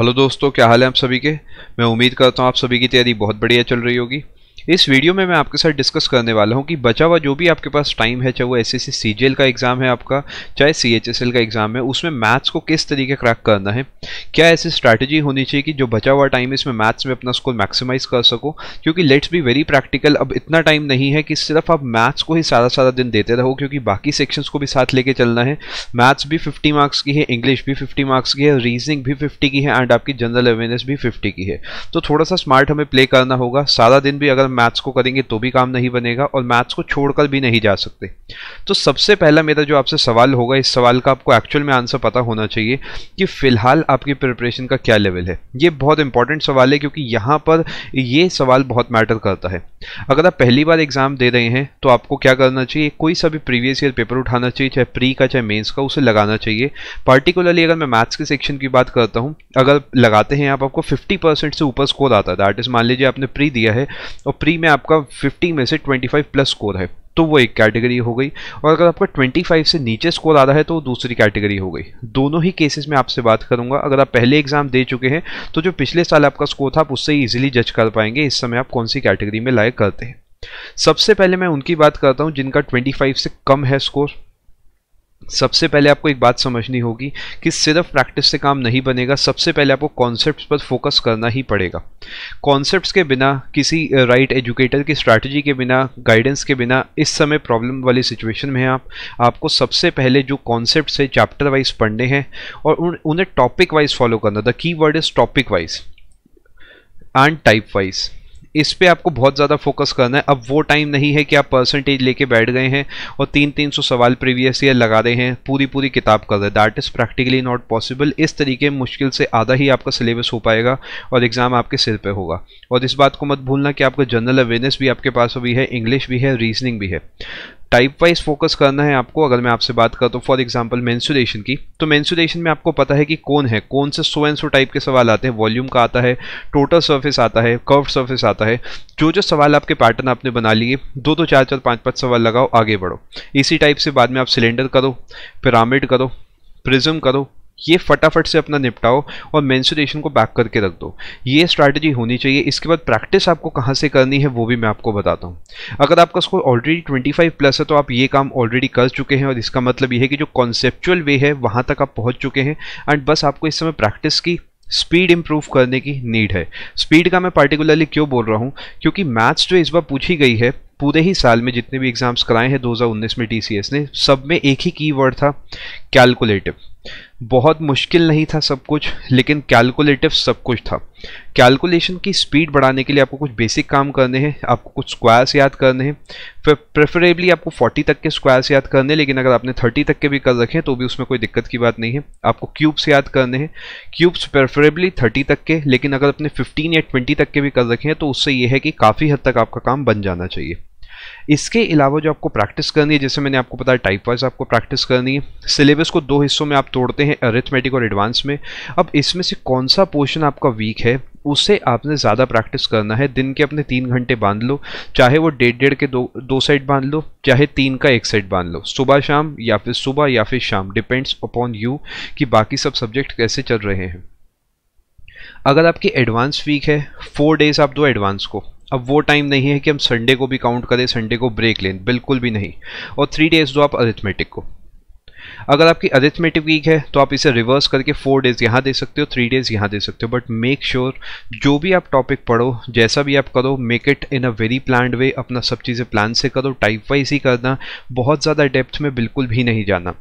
hello दोस्तों क्या हाल है आप सभी के मैं उम्मीद करता हूँ आप सभी की तैयारी बहुत बढ़िया चल रही होगी इस वीडियो में मैं आपके साथ डिस्कस करने वाला हूँ कि बचा हुआ जो भी आपके पास टाइम है चाहे वो एस एस का एग्ज़ाम है आपका चाहे सी का एग्ज़ाम है उसमें मैथ्स को किस तरीके क्रैक करना है क्या ऐसी स्ट्रैटेजी होनी चाहिए कि जो बचा हुआ टाइम है इसमें मैथ्स में अपना स्कोर मैक्सिमाइज़ कर सको क्योंकि लेट्स बी वेरी प्रैक्टिकल अब इतना टाइम नहीं है कि सिर्फ आप मैथ्स को ही सारा सारा दिन देते रहो क्योंकि बाकी सेक्शंस को भी साथ लेके चलना है मैथ्स भी 50 मार्क्स की है इंग्लिश भी 50 मार्क्स की है रीजनिंग भी 50 की है एंड आपकी जनरल अवेयरनेस भी 50 की है तो थोड़ा सा स्मार्ट हमें प्ले करना होगा सारा दिन भी अगर मैथ्स को करेंगे तो भी काम नहीं बनेगा और मैथ्स को छोड़कर भी नहीं जा सकते तो सबसे पहला मेरा जो आपसे सवाल होगा इस सवाल का आपको एक्चुअल में आंसर पता होना चाहिए कि फ़िलहाल आपकी प्रिपरेशन का क्या लेवल है ये बहुत इंपॉर्टेंट सवाल है क्योंकि यहाँ पर ये सवाल बहुत मैटर करता है अगर आप पहली बार एग्ज़ाम दे रहे हैं तो आपको क्या करना चाहिए कोई सा भी प्रीवियस ईयर पेपर उठाना चाहिए चाहे प्री का चाहे मेन्स का उसे लगाना चाहिए पर्टिकुलरली अगर मैं मैथ्स के सेक्शन की बात करता हूँ अगर लगाते हैं आप आपको फिफ्टी से ऊपर स्कोर आता है दैट इज़ मान लीजिए आपने प्री दिया है और फ्री में आपका 50 में से 25 प्लस स्कोर है तो वो एक कैटेगरी हो गई और अगर आपका 25 से नीचे स्कोर आ रहा है तो वो दूसरी कैटेगरी हो गई दोनों ही केसेस में आपसे बात करूंगा अगर आप पहले एग्जाम दे चुके हैं तो जो पिछले साल आपका स्कोर था आप उससे ईजिली जज कर पाएंगे इस समय आप कौन सी कैटेगरी में लाइक करते हैं सबसे पहले मैं उनकी बात करता हूं जिनका ट्वेंटी से कम है स्कोर सबसे पहले आपको एक बात समझनी होगी कि सिर्फ प्रैक्टिस से काम नहीं बनेगा सबसे पहले आपको कॉन्सेप्ट्स पर फोकस करना ही पड़ेगा कॉन्सेप्ट्स के बिना किसी राइट right एजुकेटर की स्ट्रैटेजी के बिना गाइडेंस के बिना इस समय प्रॉब्लम वाली सिचुएशन में हैं आप आपको सबसे पहले जो कॉन्सेप्ट है चैप्टर वाइज पढ़ने हैं और उन, उन्हें टॉपिक वाइज फॉलो करना the key word is topic wise and type wise इस पर आपको बहुत ज़्यादा फोकस करना है अब वो टाइम नहीं है कि आप परसेंटेज लेके बैठ गए हैं और तीन तीन सौ सवाल प्रीवियस ईयर लगा रहे हैं पूरी पूरी किताब कर रहे हैं that is practically not possible इस तरीके मुश्किल से आधा ही आपका सिलेबस हो पाएगा और एग्ज़ाम आपके सिर पर होगा और इस बात को मत भूलना कि आपका जनरल अवेयरनेस भी आपके पास अभी है इंग्लिश भी है रीजनिंग भी है टाइप वाइज फोकस करना है आपको अगर मैं आपसे बात करता हूँ फॉर एग्जाम्पल मैंसुलेशन की तो मैंसुलेशन में आपको पता है कि कौन है कौन से सो एंड सो टाइप के सवाल आते हैं वॉल्यूम का आता है टोटल सर्फेस आता है कर्व सर्फेस आता है जो जो सवाल आपके पैटर्न आपने बना लिए दो दो चार चार पाँच पाँच सवाल लगाओ आगे बढ़ो इसी टाइप से बाद में आप सिलेंडर करो पिरामिड करो प्रिज्म करो ये फटाफट से अपना निपटाओ और मैंसुरेशन को बैक करके रख दो ये स्ट्रैटेजी होनी चाहिए इसके बाद प्रैक्टिस आपको कहाँ से करनी है वो भी मैं आपको बताता हूँ अगर आपका स्कोर ऑलरेडी 25 प्लस है तो आप ये काम ऑलरेडी कर चुके हैं और इसका मतलब ये है कि जो कॉन्सेप्चुअल वे है वहाँ तक आप पहुँच चुके हैं एंड बस आपको इस समय प्रैक्टिस की स्पीड इम्प्रूव करने की नीड है स्पीड का मैं पार्टिकुलरली क्यों बोल रहा हूँ क्योंकि मैथ्स जो इस बार पूछी गई है पूरे ही साल में जितने भी एग्जाम्स कराए हैं 2019 में टीसीएस ने सब में एक ही कीवर्ड था कैलकुलेटिव बहुत मुश्किल नहीं था सब कुछ लेकिन कैलकुलेटिव सब कुछ था कैलकुलेशन की स्पीड बढ़ाने के लिए आपको कुछ बेसिक काम करने हैं आपको कुछ स्क्वायर्स याद करने हैं फिर प्रेफरेबली आपको 40 तक के स्क्वायर्स याद करने लेकिन अगर आपने 30 तक के भी कर रखे तो भी उसमें कोई दिक्कत की बात नहीं है आपको क्यूब्स याद करने हैं क्यूब्स प्रेफरेबली 30 तक के लेकिन अगर आपने 15 या 20 तक के भी कर रखे हैं तो उससे यह है कि काफ़ी हद तक आपका काम बन जाना चाहिए इसके अलावा जो आपको प्रैक्टिस करनी है जैसे मैंने आपको बताया टाइप वाइज आपको प्रैक्टिस करनी है सिलेबस को दो हिस्सों में आप तोड़ते हैं अरिथमेटिक और एडवांस में अब इसमें से कौन सा पोर्शन आपका वीक है उससे आपने ज़्यादा प्रैक्टिस करना है दिन के अपने तीन घंटे बांध लो चाहे वो डेढ़ डेढ़ के दो दो साइड बांध लो चाहे तीन का एक साइड बांध लो सुबह शाम या फिर सुबह या फिर शाम डिपेंड्स अपॉन यू कि बाकी सब सब्जेक्ट कैसे चल रहे हैं अगर आपकी एडवांस वीक है फोर डेज आप दो एडवांस को अब वो टाइम नहीं है कि हम संडे को भी काउंट करें संडे को ब्रेक लें बिल्कुल भी नहीं और थ्री डेज दो आप अरिथमेटिक को अगर आपकी अरिथमेटिक वीक है तो आप इसे रिवर्स करके फोर डेज यहाँ दे सकते हो थ्री डेज यहाँ दे सकते हो बट मेक श्योर जो भी आप टॉपिक पढ़ो जैसा भी आप करो make it in a very plan way अपना सब चीज़ें प्लान से करो टाइप वाइज ही करना बहुत ज़्यादा डेप्थ में बिल्कुल भी नहीं जाना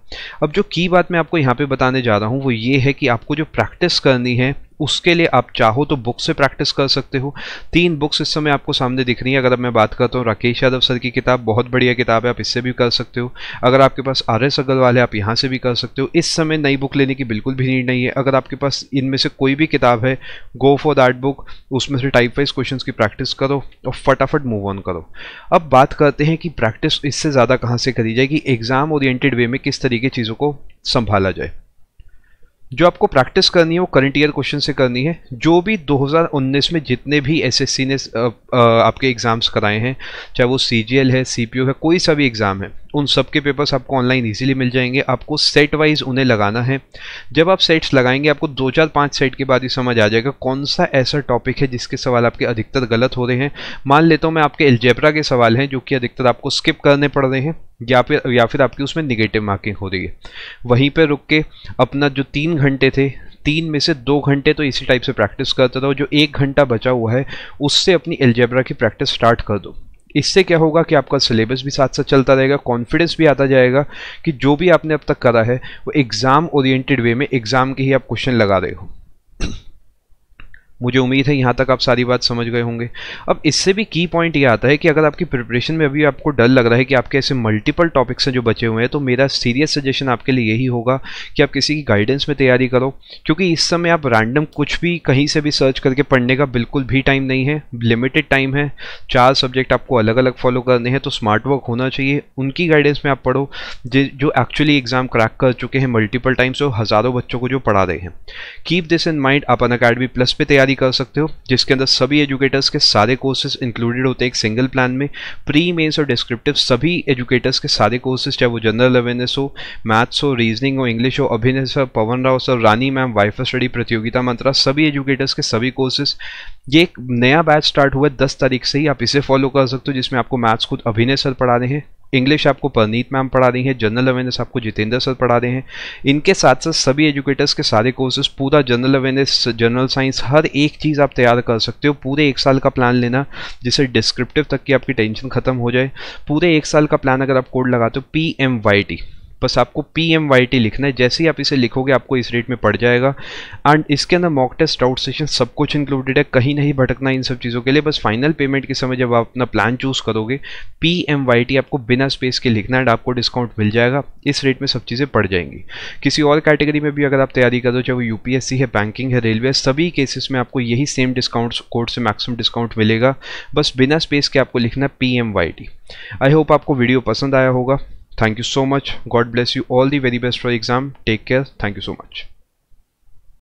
अब जो की बात मैं आपको यहाँ पर बताने जा रहा हूँ वो ये है कि आपको जो प्रैक्टिस करनी है उसके लिए आप चाहो तो बुक से प्रैक्टिस कर सकते हो तीन बुक्स इस समय आपको सामने दिख रही है अगर मैं बात करता हूँ राकेश यादव सर की किताब बहुत बढ़िया किताब है आप इससे भी कर सकते हो अगर आपके पास आर एस अग्रवाल है आप यहाँ से भी कर सकते हो इस समय नई बुक लेने की बिल्कुल भी नीड नहीं है अगर आपके पास इनमें से कोई भी किताब है गो फॉर दैट बुक उसमें से टाइप वाइज क्वेश्चन की प्रैक्टिस करो और फटाफट मूव ऑन करो अब बात करते हैं कि प्रैक्टिस इससे ज़्यादा कहाँ से करी जाएगी एग्ज़ाम ओरिएंटेड वे में किस तरीके चीज़ों को संभाला जाए जो आपको प्रैक्टिस करनी है वो करंट ईयर क्वेश्चन से करनी है जो भी 2019 में जितने भी एसएससी ने आपके एग्ज़ाम्स कराए हैं चाहे वो सीजीएल है सीपीयू है कोई सा भी एग्ज़ाम है उन सब के पेपर्स आपको ऑनलाइन इजीली मिल जाएंगे आपको सेट वाइज उन्हें लगाना है जब आप सेट्स लगाएंगे आपको दो चार पाँच सेट के बाद ही समझ आ जाएगा कौन सा ऐसा टॉपिक है जिसके सवाल आपके अधिकतर गलत हो रहे हैं मान लेता हूँ मैं आपके एल्जेब्रा के सवाल हैं जो कि अधिकतर आपको स्किप करने पड़ रहे हैं या फिर या फिर आपकी उसमें निगेटिव मार्किंग हो रही है वहीं पर रुक के अपना जो तीन घंटे थे तीन में से दो घंटे तो इसी टाइप से प्रैक्टिस करता था जो एक घंटा बचा हुआ है उससे अपनी एल्जेब्रा की प्रैक्टिस स्टार्ट कर दो इससे क्या होगा कि आपका सिलेबस भी साथ साथ चलता रहेगा कॉन्फिडेंस भी आता जाएगा कि जो भी आपने अब तक करा है वो एग्ज़ाम ओरिएंटेड वे में एग्ज़ाम के ही आप क्वेश्चन लगा रहे हो मुझे उम्मीद है यहाँ तक आप सारी बात समझ गए होंगे अब इससे भी की पॉइंट ये आता है कि अगर आपकी प्रिपरेशन में अभी आपको डर लग रहा है कि आपके ऐसे मल्टीपल टॉपिक्स हैं जो बचे हुए हैं तो मेरा सीरियस सजेशन आपके लिए यही होगा कि आप किसी की गाइडेंस में तैयारी करो क्योंकि इस समय आप रैंडम कुछ भी कहीं से भी सर्च करके पढ़ने का बिल्कुल भी टाइम नहीं है लिमिटेड टाइम है चार सब्जेक्ट आपको अलग अलग फॉलो करने हैं तो स्मार्ट वर्क होना चाहिए उनकी गाइडेंस में आप पढ़ो जो एक्चुअली एग्जाम क्रैक कर चुके हैं मल्टीपल टाइम्स और हज़ारों बच्चों को जो पढ़ा रहे हैं कीप दिस इन माइंड आप अन अकेडमी प्लस पर तैयार तैयारी कर सकते हो जिसके अंदर सभी एजुकेटर्स के सारे कोर्सेज इंक्लूडेड होते हैं एक सिंगल प्लान में प्री मेन्स और डिस्क्रिप्टिव सभी एजुकेटर्स के सारे कोर्सेज चाहे वो जनरल अवेयरनेस हो मैथ्स हो रीजनिंग हो इंग्लिश हो Abhinay sir Pawan Rao sir Rani ma'am wifistudy Pratiyogita Mantra सभी एजुकेटर्स के सभी कोर्सेज ये एक नया बैच स्टार्ट हुआ है दस तारीख से ही आप इसे फॉलो कर सकते हो जिसमें आपको मैथ्स खुद अभिनय सर पढ़ा रहे हैं इंग्लिश आपको परनीत मैम पढ़ा रही हैं जनरल अवेयरनेस आपको जितेंद्र सर पढ़ा रहे हैं इनके साथ साथ सभी एजुकेटर्स के सारे कोर्सेज पूरा जनरल अवेयरनेस जनरल साइंस हर एक चीज़ आप तैयार कर सकते हो पूरे एक साल का प्लान लेना जिससे डिस्क्रिप्टिव तक की आपकी टेंशन खत्म हो जाए पूरे एक साल का प्लान अगर आप कोड लगाते हो P M Y T bus आपको पी एम वाई टी लिखना है जैसे ही आप इसे लिखोगे आपको इस रेट में पड़ जाएगा एंड इसके अंदर मॉक टेस्ट आउट सेशन सब कुछ इंक्लूडेड है कहीं नहीं भटकना इन सब चीज़ों के लिए बस फाइनल पेमेंट के समय जब आप अपना प्लान चूज़ करोगे पी एम वाई टी आपको बिना स्पेस के लिखना एंड आपको डिस्काउंट मिल जाएगा इस रेट में सब चीज़ें पड़ जाएंगी किसी और कैटेगरी में भी अगर आप तैयारी कर चाहे वो यू पी एस सी है बैंकिंग है रेलवे सभी केसेस में आपको यही सेम डिस्काउंट कोड से मैक्सिमम डिस्काउंट मिलेगा बस बिना स्पेस के आपको लिखना P M Y T I hope आपको वीडियो पसंद आया होगा thank you so much god bless you all the very best for exam take care thank you so much